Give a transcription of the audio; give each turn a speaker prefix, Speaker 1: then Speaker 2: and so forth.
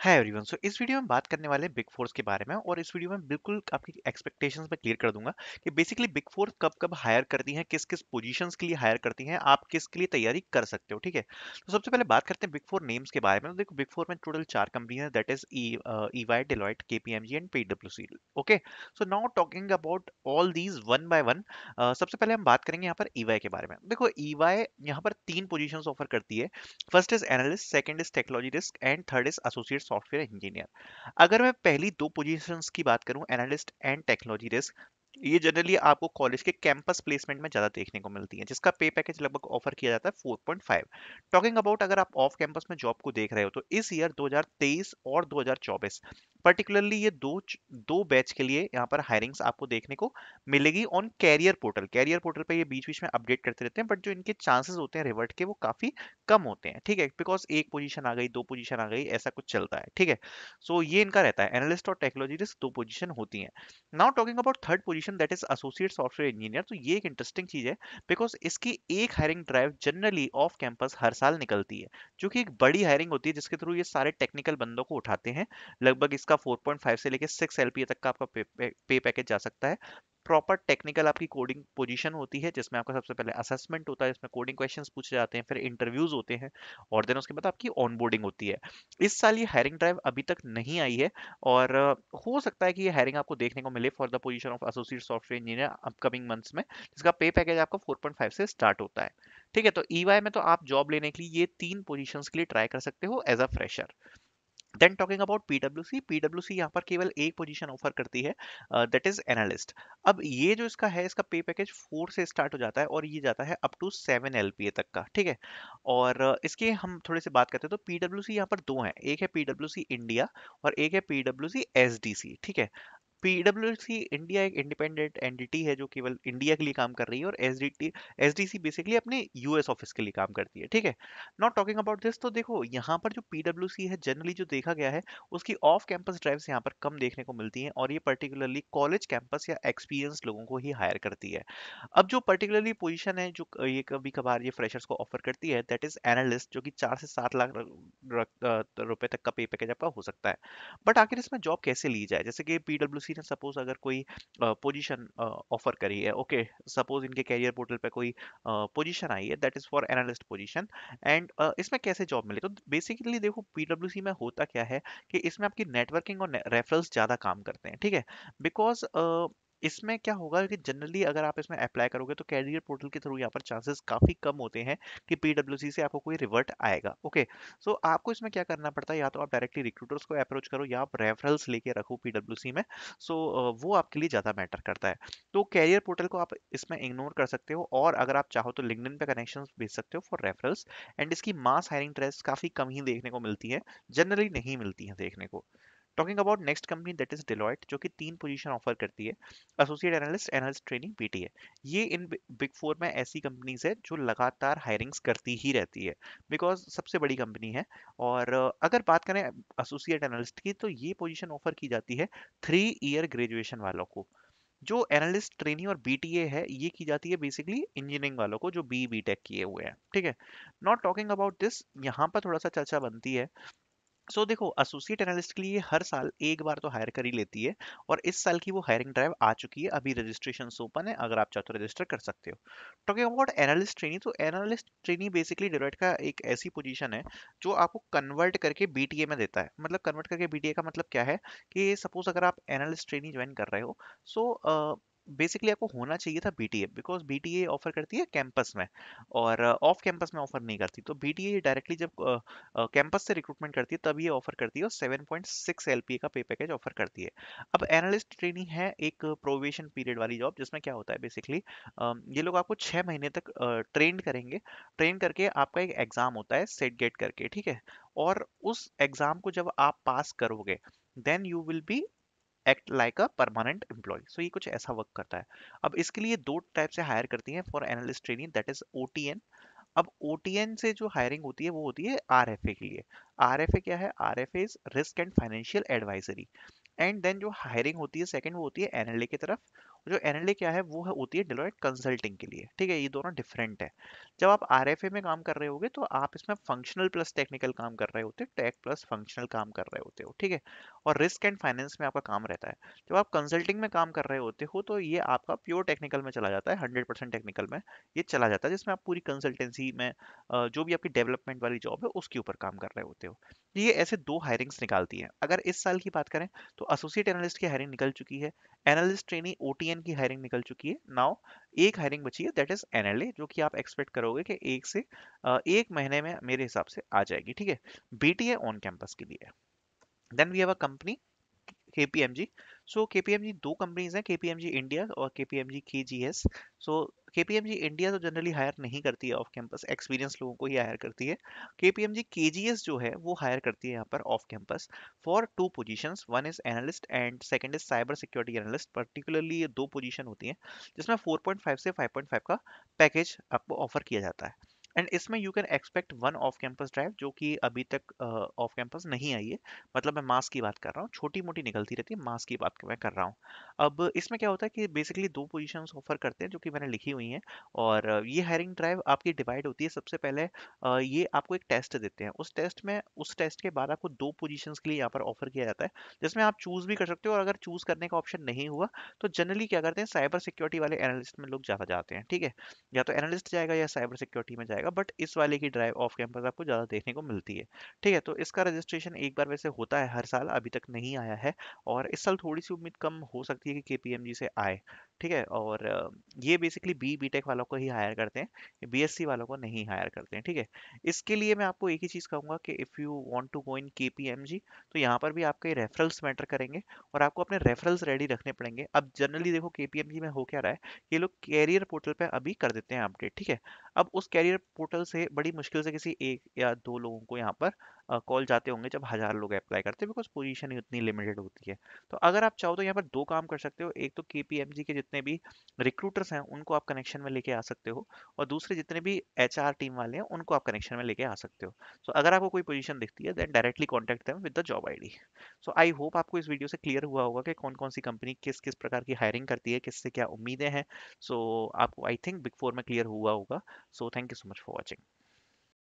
Speaker 1: hi everyone so इस video में बात करने वाले बिग फोर्स के बारे में और इस वीडियो में बिल्कुल आपकी एक्सपेक्टेशंस में क्लियर कर दूंगा कि बेसिकली बिग फोर्स कब कब हायर करती हैं किस किस पोजीशंस के लिए हायर करती हैं आप किसके लिए तैयारी कर सकते हो ठीक है तो सबसे पहले बात करते हैं बिग फोर नेम्स के बारे में तो देखो बिग फोर में टोटल चार कंपनी है that is E Y Deloitte K P M G and P W C okay so now talking about all these one by one सबसे पहले हम बात करेंगे यहाँ पर ई e के बारे में देखो ई e वाई यहाँ पर तीन पोजिशन ऑफर करती है first is analyst second is technology risk and third is associates software engineer अगर मैं पहली दो पोजीशंस की बात करूं एनालिस्ट एंड टेक्नोलॉजी रिस्क ये जनरली आपको कॉलेज के कैंपस प्लेसमेंट में ज़्यादा देखने को मिलती है जिसका पे पैकेज लगभग ऑफर किया जाता है 4.5 टॉकिंग अबाउट अगर आप ऑफ कैंपस में जॉब को देख रहे हो तो इस ईयर 2023 और 2024 पर्टिकुलरली ये दो दो बैच के लिए यहाँ पर हायरिंग्स आपको देखने को मिलेगी on career portal career portal पर ये बीच बीच में अपडेट करते रहते हैं बट जो इनके चांसेस होते हैं रिवर्ट के वो काफ़ी कम होते हैं ठीक है बिकॉज एक पोजिशन आ गई दो पोजिशन आ गई ऐसा कुछ चलता है ठीक है सो so, ये इनका रहता है एनालिस्ट और टेक्नोलॉजिस्ट दो पोजिशन होती है now talking about third position position that is associate software engineer तो ये एक इंटरेस्टिंग चीज़ है बिकॉज इसकी एक hiring drive generally off campus हर साल निकलती है जो कि एक बड़ी हायरिंग होती है जिसके थ्रू ये सारे टेक्निकल बंदों को उठाते हैं लगभग इसका 4.5 से लेकर 6 एल तक का आपका पे, पे, पे पैकेज जा सकता है प्रॉपर टेक्निकल आपकी कोडिंग पोजीशन होती है जिसमें आपका सबसे पहले असेसमेंट होता है जिसमें कोडिंग क्वेश्चन पूछे जाते हैं फिर इंटरव्यूज होते हैं और देन उसके बाद आपकी ऑनबोर्डिंग होती है इस साल ये हायरिंग ड्राइव अभी तक नहीं आई है और हो सकता है कि ये हायरिंग आपको देखने को मिले for the position of associate software engineer upcoming months में जिसका पे पैकेज आपका फोर से स्टार्ट होता है ठीक है तो ई e में तो आप जॉब लेने के लिए ये तीन पोजिशन के लिए ट्राई कर सकते हो as a fresher then talking about PW PW यहाँ पर केवल एक पोजीशन ऑफर करती है दैट इज एनालिस्ट अब ये जो इसका है इसका पे पैकेज फोर से स्टार्ट हो जाता है और ये जाता है अप टू सेवन एल तक का ठीक है और uh, इसके हम थोड़े से बात करते हैं तो पीडब्ल्यू यहाँ पर दो हैं एक है पीडब्ल्यू इंडिया और एक है पीडब्ल्यू सी ठीक है पीडब्ल्यू इंडिया एक इंडिपेंडेंट एंटिटी है जो केवल इंडिया के लिए काम कर रही है और S D T S D C basically अपने यूएस ऑफिस के लिए काम करती है ठीक है नॉट टॉकिंग अबाउट दिस तो देखो यहाँ पर जो पीडब्ल्यू सी है जनरली जो देखा गया है उसकी ऑफ कैंपस ड्राइव्स यहाँ पर कम देखने को मिलती हैं और ये पर्टिकुलरली कॉलेज कैंपस या एक्सपीरियंस लोगों को ही हायर करती है अब जो पर्टिकुलरली पोजिशन है जो ये कभी कभार ये फ्रेशर्स को ऑफर करती है दैट इज एनालिस्ट जो कि चार से सात लाख रुपए तक का पे पैकेज आपका हो सकता है बट आखिर इसमें जॉब कैसे ली जाए जैसे कि पीडब्ल्यू किसी ने सपोज अगर कोई पोजीशन ऑफर करी है ओके सपोज इनके कैरियर पोर्टल पे कोई पोजीशन आई है that is for analyst position and इसमें कैसे जॉब मिले तो बेसिकली देखो पीडब्ल्यू में होता क्या है कि इसमें आपकी नेटवर्किंग और रेफरल्स ज़्यादा काम करते हैं ठीक है बिकॉज इसमें क्या होगा कि जनरली अगर आप इसमें अप्लाई करोगे तो कैरियर पोर्टल के थ्रू यहाँ पर चांसेस काफ़ी कम होते हैं कि पी से आपको कोई रिवर्ट आएगा ओके सो so, आपको इसमें क्या करना पड़ता है या तो आप डायरेक्टली रिक्रूटर्स को अप्रोच करो या आप रेफरल्स लेके रखो पी में सो so, वो आपके लिए ज़्यादा मैटर करता है तो कैरियर पोर्टल को आप इसमें इग्नोर कर सकते हो और अगर आप चाहो तो लिंकडिन पे कनेक्शन भेज सकते हो फॉर रेफरल्स एंड इसकी मास हायरिंग ट्रेस काफ़ी कम ही देखने को मिलती है जनरली नहीं मिलती है देखने को talking about next company that is Deloitte जो कि तीन पोजीशन ऑफर करती है associate analyst analyst training PTA ये इन बिग फोर में ऐसी कंपनीज है जो लगातार हायरिंग्स करती ही रहती है बिकॉज सबसे बड़ी कंपनी है और अगर बात करें एसोसिएट एनालिस्ट की तो ये पोजीशन ऑफर की जाती है थ्री ईयर ग्रेजुएशन वालों को जो एनालिस्ट ट्रेनिंग और बीटीए है ये की जाती है बेसिकली इंजीनियरिंग वालों को जो बी बी टेक किए हुए हैं ठीक है नॉट टॉकिंग अबाउट दिस यहाँ पर थोड़ा सा चर्चा बनती है सो देखो एसोसिएट एनालिस्ट के लिए हर साल एक बार तो हायर कर ही लेती है और इस साल की वो हायरिंग ड्राइव आ चुकी है अभी रजिस्ट्रेशन ओपन है अगर आप चाहते तो रजिस्टर कर सकते हो टॉकिंग अबाउट एनालिस्ट ट्रेनिंग तो एनालिस्ट ट्रेनिंग बेसिकली डिलोइट का एक ऐसी पोजीशन है जो आपको कन्वर्ट करके बी में देता है मतलब कन्वर्ट करके बी का मतलब क्या है कि सपोज अगर आप एनालिस्ट ट्रेनिंग ज्वाइन कर रहे हो सो so, uh, बेसिकली आपको होना चाहिए था बी बिकॉज बी ऑफर करती है कैंपस में और ऑफ uh, कैंपस में ऑफर नहीं करती तो बी डायरेक्टली जब कैंपस uh, uh, से रिक्रूटमेंट करती है तब ये ऑफर करती है और सेवन पॉइंट सिक्स एल का पे पैकेज ऑफर करती है अब एनालिस्ट ट्रेनिंग है एक प्रोवेशन पीरियड वाली जॉब जिसमें क्या होता है बेसिकली um, ये लोग आपको छः महीने तक ट्रेन करेंगे ट्रेन करके आपका एक एग्ज़ाम होता है सेट गेट करके ठीक है और उस एग्ज़ाम को जब आप पास करोगे then you will be act like a permanent employ so ये कुछ ऐसा वर्क करता है अब इसके लिए दो टाइप से हायर करती हैं for analyst training that is O अब ओ से जो हायरिंग होती है वो होती है आर के लिए आर क्या है R F is risk and financial advisory and then जो हायरिंग होती है सेकेंड वो होती है एन की तरफ जो एन क्या है वो है होती है डिलोइट कंसल्टिंग के लिए ठीक है ये दोनों डिफरेंट है जब आप आर में काम कर रहे होगे तो आप इसमें फंक्शनल प्लस टेक्निकल काम कर रहे होते हो टेक प्लस फंक्शनल काम कर रहे होते हो ठीक है और रिस्क एंड फाइनेंस में आपका काम रहता है जब आप कंसल्टिंग में काम कर रहे होते हो तो ये आपका प्योर टेक्निकल में चला जाता है हंड्रेड टेक्निकल में ये चला जाता है जिसमें आप पूरी कंसल्टेंसी में जो भी आपकी डेवलपमेंट वाली जॉब है उसके ऊपर काम कर रहे होते हो तो ये ऐसे दो हायरिंग्स निकालती हैं अगर इस साल की बात करें तो एसोसिएट एनालिस्ट की हायरिंग निकल चुकी है analyst training O T million की हायरिंग निकल चुकी है नाउ एक हायरिंग बची है दैट इज एनएलए जो कि आप एक्सपेक्ट करोगे कि एक से एक महीने में मेरे हिसाब से आ जाएगी ठीक है बीटीए ऑन कैंपस के लिए then we have a company KPMG so K P दो कंपनीज हैं के पी इंडिया और के पी एम जी के जी S so K P M G India तो जनरली हायर नहीं करती है ऑफ कैंपस एक्सपीरियंस लोगों को ही हायर करती है के पी एम जी के जी एस जो है वो हायर करती है यहाँ पर off campus for two position one is analyst and second is cyber security analyst particularly ये दो पोजिशन होती हैं जिसमें 4.5 से 5.5 का पैकेज आपको ऑफर किया जाता है एंड इसमें you can expect one off campus drive जो कि अभी तक ऑफ uh, कैंपस नहीं आई है मतलब मैं मास की बात कर रहा हूँ छोटी मोटी निकलती रहती है मास की बात मैं कर रहा हूँ अब इसमें क्या होता है कि बेसिकली दो पोजिशन ऑफर करते हैं जो कि मैंने लिखी हुई हैं और ये हायरिंग ड्राइव आपकी डिवाइड होती है सबसे पहले uh, ये आपको एक टेस्ट देते हैं उस टेस्ट में उस टेस्ट के बाद आपको दो पोजिशन के लिए यहाँ पर ऑफर किया जाता है जिसमें आप चूज़ भी कर सकते हो और अगर चूज़ करने का ऑप्शन नहीं हुआ तो जनरली क्या करते हैं साइबर सिक्योरिटी वाले एनालिस्ट में लोग ज़्यादा जाते हैं ठीक है या तो एनालिस्ट जाएगा या साइबर सिक्योरिटी में जाएगा जाएगा बट इस वाले की ड्राइव ऑफ कैंपस आपको ज़्यादा देखने को मिलती है ठीक है तो इसका रजिस्ट्रेशन एक बार वैसे होता है हर साल अभी तक नहीं आया है और इस साल थोड़ी सी उम्मीद कम हो सकती है कि के से आए ठीक है और ये बेसिकली बी बी टेक वालों को ही हायर करते हैं बीएससी वालों को नहीं हायर करते हैं ठीक है इसके लिए मैं आपको एक ही चीज़ कहूँगा कि if you want to go in K तो यहाँ पर भी आपके रेफरल्स मैटर करेंगे और आपको अपने रेफरल्स रेडी रखने पड़ेंगे अब जनरली देखो के में हो क्या रहा है ये लोग कैरियर पोर्टल पर अभी कर देते हैं अपडेट ठीक है अब उस कैरियर पोर्टल से बड़ी मुश्किल से किसी एक या दो लोगों को यहाँ पर कॉल जाते होंगे जब हज़ार लोग अप्लाई करते हैं बिकॉज पोजीशन ही उतनी लिमिटेड होती है तो अगर आप चाहो तो यहाँ पर दो काम कर सकते हो एक तो के के जितने भी रिक्रूटर्स हैं उनको आप कनेक्शन में लेके आ सकते हो और दूसरे जितने भी एच टीम वाले हैं उनको आप कनेक्शन में लेके आ सकते हो सो so, अगर आपको कोई पोजीशन दिखती है then directly contact them with the job I so I hope आपको इस वीडियो से क्लियर हुआ होगा कि कौन कौन सी कंपनी किस किस प्रकार की हायरिंग करती है किससे क्या उम्मीदें हैं सो so, आपको आई थिंक बिग फोर में क्लियर हुआ होगा so thank you so much for watching